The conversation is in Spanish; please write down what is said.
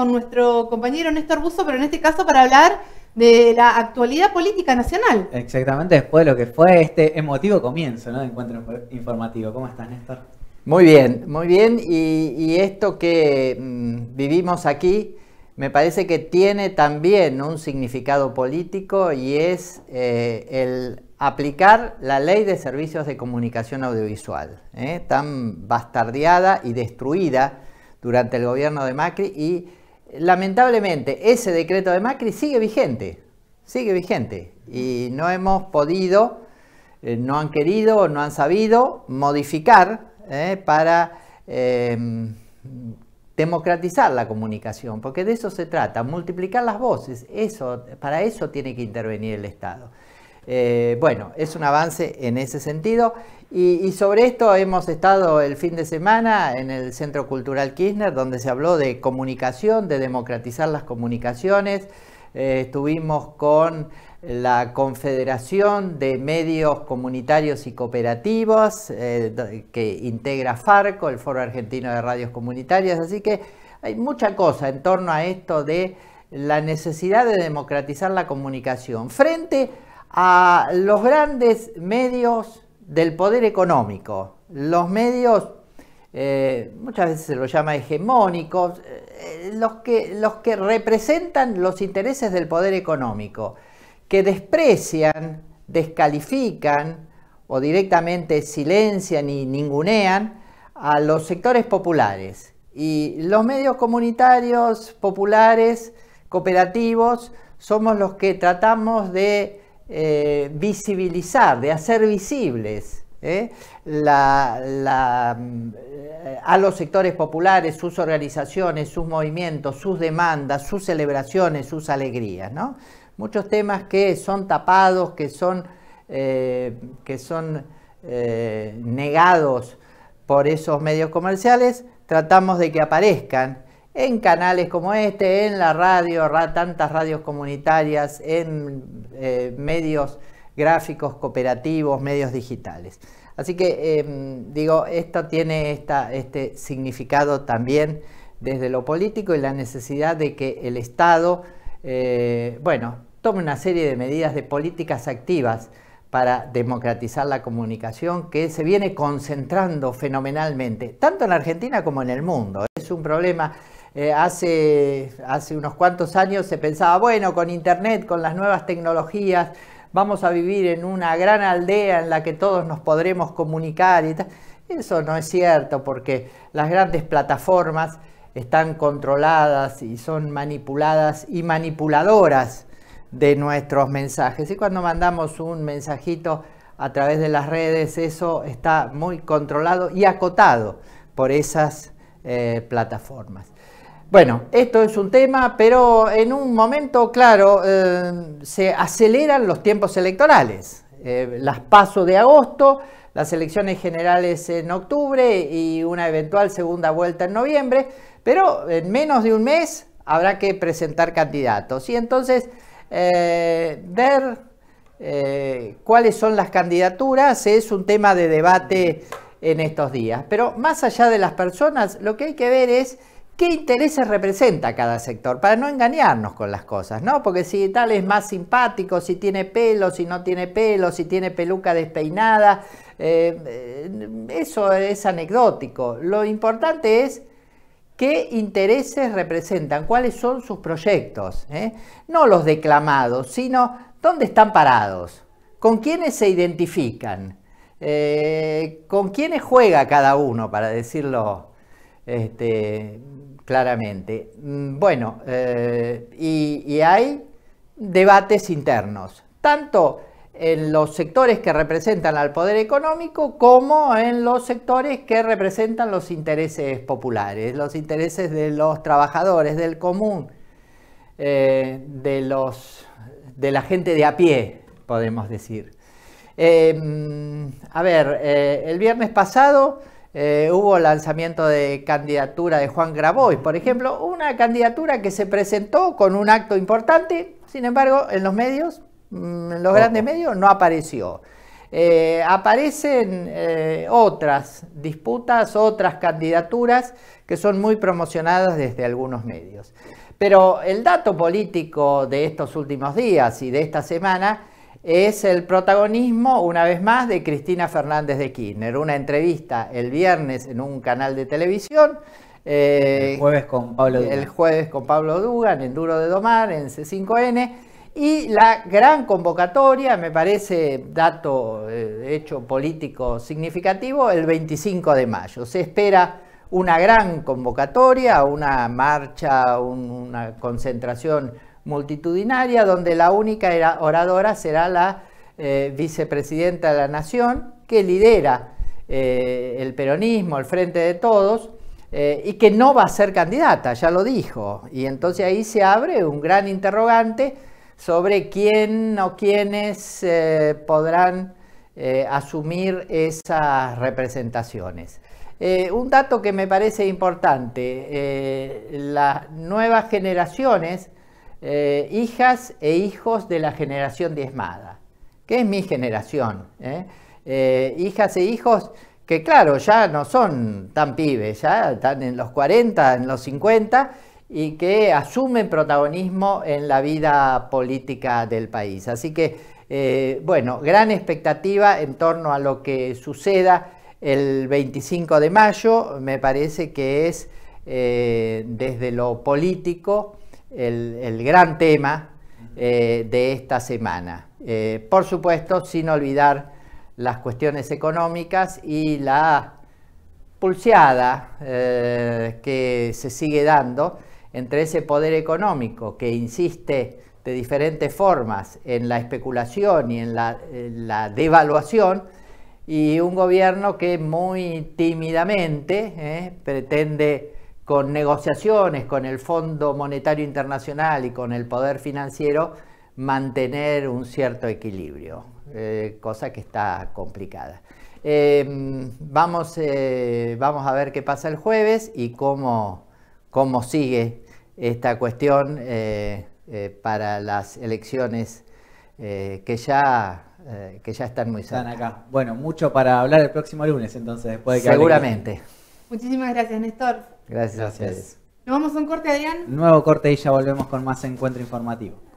con nuestro compañero Néstor Buzo, pero en este caso para hablar de la actualidad política nacional. Exactamente, después de lo que fue este emotivo comienzo ¿no? de encuentro informativo. ¿Cómo estás, Néstor? Muy bien, muy bien. Y, esto que mm, vivimos aquí me parece que tiene también un significado político y es eh, el aplicar la ley de servicios de comunicación audiovisual, ¿eh? tan bastardeada y destruida durante el gobierno de Macri y lamentablemente ese decreto de Macri sigue vigente, sigue vigente y no hemos podido, eh, no han querido, no han sabido modificar eh, para em, democratizar la comunicación, porque de eso se trata, multiplicar las voces, eso, para eso tiene que intervenir el Estado. Eh, bueno, es un avance en ese sentido. Y, sobre esto hemos estado el fin de semana en el Centro Cultural Kirchner, donde se habló de comunicación, de democratizar las comunicaciones. Eh, estuvimos con la Confederación de Medios Comunitarios y Cooperativos, eh, que integra FARCO, el Foro Argentino de Radios Comunitarias. Así que hay mucha cosa en torno a esto de la necesidad de democratizar la comunicación frente a los grandes medios del poder económico, los medios eh, muchas veces se los llama hegemónicos, eh, los, que, los que representan los intereses del poder económico, que desprecian, descalifican o directamente silencian y ningunean a los sectores populares. Y los medios comunitarios, populares, cooperativos, somos los que tratamos de eh, visibilizar, de hacer visibles eh, mm, a los sectores populares, sus organizaciones, sus movimientos, sus demandas, sus celebraciones, sus alegrías. Muchos temas que son tapados, que son, eh, que son negados por esos medios comerciales, tratamos de que aparezcan en canales como este, en la radio, tantas radios comunitarias, en eh, medios gráficos cooperativos, medios digitales. Así que, em, digo, esto tiene este significado también desde lo político y la necesidad de que el Estado, eh, bueno, tome una serie de medidas de políticas activas para democratizar la comunicación que se viene concentrando fenomenalmente, tanto en Argentina como en el mundo. Es un problema eh, hace, unos cuantos años se pensaba, bueno, con Internet, con las nuevas tecnologías, vamos a vivir en una gran aldea en la que todos nos podremos comunicar y Eso no es cierto porque las grandes plataformas están controladas y son manipuladas y manipuladoras de nuestros mensajes. Y cuando mandamos un mensajito a través de las redes, eso está muy controlado y acotado por esas eh, plataformas. Bueno, esto es un tema, pero en un momento, claro, eh, se aceleran los tiempos electorales. Eh, las paso de agosto, las elecciones generales en octubre y una eventual segunda vuelta en noviembre, pero en menos de un mes habrá que presentar candidatos. Y entonces, eh, ver cuáles son las candidaturas es un tema de debate en estos días. Pero más allá de las personas, lo que hay que ver es qué intereses representa cada sector, para no engañarnos con las cosas, ¿no? Porque si tal es más simpático, si tiene pelo, si no tiene pelo, si tiene peluca despeinada, eh, eh, eso es anecdótico. Lo importante es qué intereses representan, cuáles son sus proyectos, ¿eh? no los declamados, sino dónde están parados, con quiénes se identifican, con quiénes juega cada uno, para decirlo este, claramente. Mm, bueno, eh, y, hay debates internos, tanto en los sectores que representan al poder económico como en los sectores que representan los intereses populares, los intereses de los trabajadores, del común, eh, de, los, de la gente de a pie, podemos decir. Eh, mm, a ver, el viernes pasado eh, hubo lanzamiento de candidatura de Juan Grabois, por ejemplo, una candidatura que se presentó con un acto importante, sin embargo, en los medios, mm, en los grandes medios, no apareció. Eh, aparecen eh, otras disputas, otras candidaturas que son muy promocionadas desde algunos medios. Pero el dato político de estos últimos días y de esta semana es el protagonismo, una vez más, de Cristina Fernández de Kirchner. Una entrevista el viernes en un canal de televisión. Eh, el jueves con Pablo Dugan. El jueves con Pablo Dugan, en Duro de Domar, en C5N. Y la gran convocatoria, me parece dato, eh, hecho político significativo, el 25 de mayo. Se espera una gran convocatoria, una marcha, una concentración multitudinaria donde la única oradora será la eh, vicepresidenta de la Nación, que lidera eh, el peronismo, el Frente de Todos, eh, y que no va a ser candidata, ya lo dijo. Y entonces ahí se abre un gran interrogante sobre quién o quiénes podrán asumir esas representaciones. un dato que me parece importante, las nuevas generaciones, eh, hijas e hijos de la generación diezmada, que es mi generación. ¿eh? Eh, hijas e hijos que, claro, ya no son tan pibes, ya están en los 40, en los 50 y que asumen protagonismo en la vida política del país. Así que, bueno, gran expectativa en torno a lo que suceda el 25 de mayo, me parece que es desde lo político, el, gran tema eh, de esta semana. Eh, por supuesto, sin olvidar las cuestiones económicas y la pulseada eh, que se sigue dando entre ese poder económico que insiste de diferentes formas en la especulación y en la devaluación y un gobierno que muy tímidamente pretende con negociaciones con el Fondo Monetario Internacional y con el poder financiero mantener un cierto equilibrio, eh, cosa que está complicada. Eh, vamos, eh, vamos a ver qué pasa el jueves y cómo, cómo sigue esta cuestión para las elecciones que ya que ya están muy cerca. Están acá. Bueno, mucho para hablar el próximo lunes, entonces, después de que Seguramente. Muchísimas gracias, Néstor. Gracias, gracias. Nos vamos a un corte, Adrián. Nuevo corte y ya volvemos con más encuentro informativo.